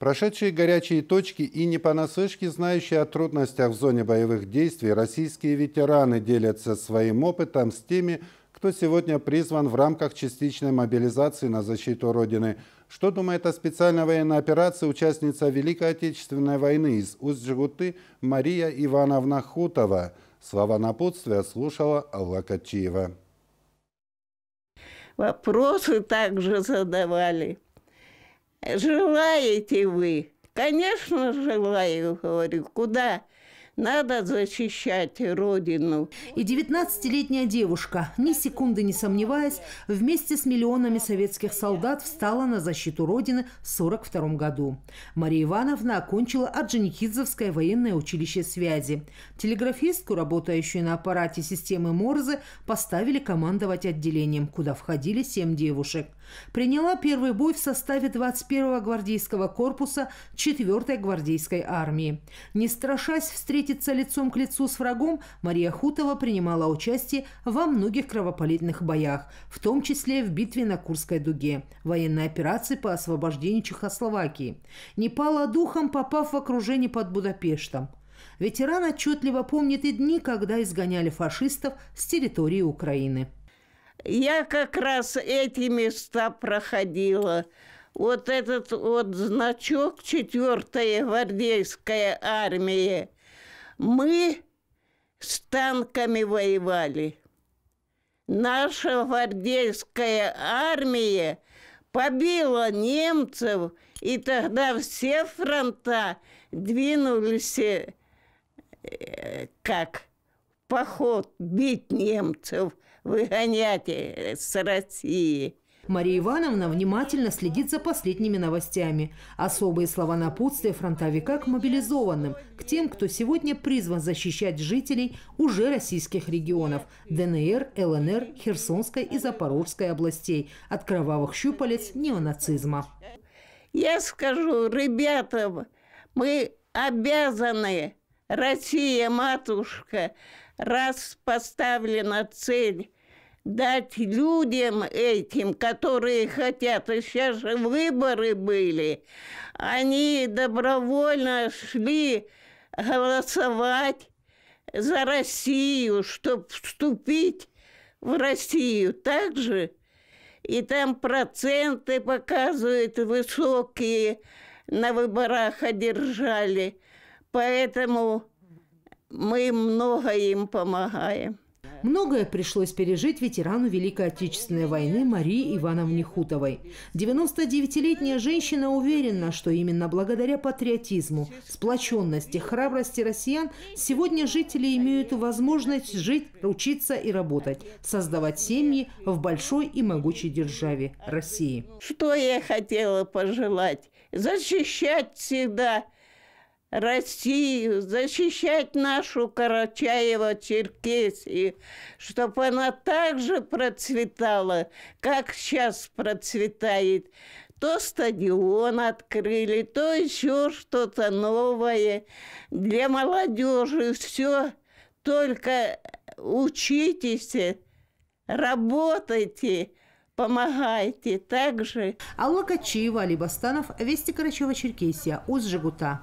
Прошедшие горячие точки и не понаслышке знающие о трудностях в зоне боевых действий, российские ветераны делятся своим опытом с теми, кто сегодня призван в рамках частичной мобилизации на защиту Родины. Что думает о специальной военной операции участница Великой Отечественной войны из усть Мария Ивановна Хутова? Слова напутствия слушала Алла Качиева. Вопросы также задавали. Желаете вы? Конечно, желаю, говорю. Куда надо защищать Родину. И 19-летняя девушка, ни секунды не сомневаясь, вместе с миллионами советских солдат встала на защиту Родины в 1942 году. Мария Ивановна окончила Орджоникидзевское военное училище связи. Телеграфистку, работающую на аппарате системы Морзе, поставили командовать отделением, куда входили семь девушек. Приняла первый бой в составе 21-го гвардейского корпуса 4-й гвардейской армии. Не страшась встретить встретиться лицом к лицу с врагом, Мария Хутова принимала участие во многих кровопролитных боях, в том числе в битве на Курской дуге, военной операции по освобождению Чехословакии. Не пала духом, попав в окружение под Будапештом. Ветеран отчетливо помнит и дни, когда изгоняли фашистов с территории Украины. Я как раз эти места проходила. Вот этот вот значок 4 гвардейской армии. Мы с танками воевали. Наша гвардейская армия побила немцев, и тогда все фронта двинулись э, как поход бить немцев, выгонять э, с России. Мария Ивановна внимательно следит за последними новостями. Особые слова напутствия фронтовика к мобилизованным, к тем, кто сегодня призван защищать жителей уже российских регионов – ДНР, ЛНР, Херсонской и Запорожской областей – от кровавых щупалец неонацизма. Я скажу ребята, мы обязаны, Россия, матушка, раз поставлена цель дать людям этим, которые хотят. И сейчас же выборы были. Они добровольно шли голосовать за Россию, чтобы вступить в Россию. Так же? И там проценты показывают высокие, на выборах одержали. Поэтому мы много им помогаем. Многое пришлось пережить ветерану Великой Отечественной войны Марии Ивановне Хутовой. 99-летняя женщина уверена, что именно благодаря патриотизму, сплоченности, храбрости россиян сегодня жители имеют возможность жить, учиться и работать, создавать семьи в большой и могучей державе России. Что я хотела пожелать? Защищать всегда Россию, защищать нашу Карачаево-Черкесию, чтобы она так же процветала, как сейчас процветает. То стадион открыли, то еще что-то новое. Для молодежи все. Только учитесь, работайте, помогайте также. Алла Качиева, Алибастанов, Вести Карачева-Черкесия, Уз Жигута.